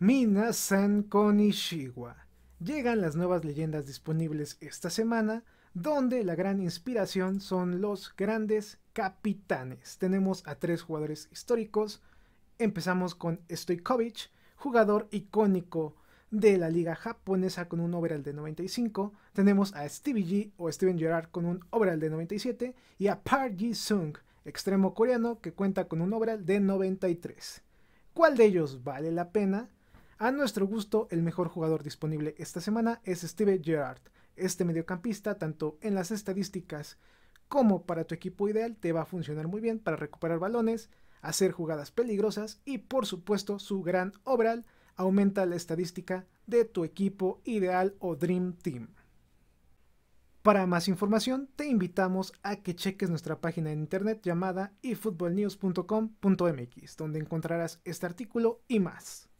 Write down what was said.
Minasan san Konishiwa. Llegan las nuevas leyendas disponibles esta semana, donde la gran inspiración son los grandes capitanes. Tenemos a tres jugadores históricos. Empezamos con Stoikovic, jugador icónico de la liga japonesa con un overall de 95. Tenemos a Stevie G o Steven Gerrard con un overall de 97 y a Park Ji-sung, extremo coreano que cuenta con un overall de 93. ¿Cuál de ellos vale la pena? A nuestro gusto, el mejor jugador disponible esta semana es Steve Gerrard. Este mediocampista, tanto en las estadísticas como para tu equipo ideal, te va a funcionar muy bien para recuperar balones, hacer jugadas peligrosas y por supuesto su gran obral aumenta la estadística de tu equipo ideal o Dream Team. Para más información, te invitamos a que cheques nuestra página en internet llamada eFootballNews.com.mx, donde encontrarás este artículo y más.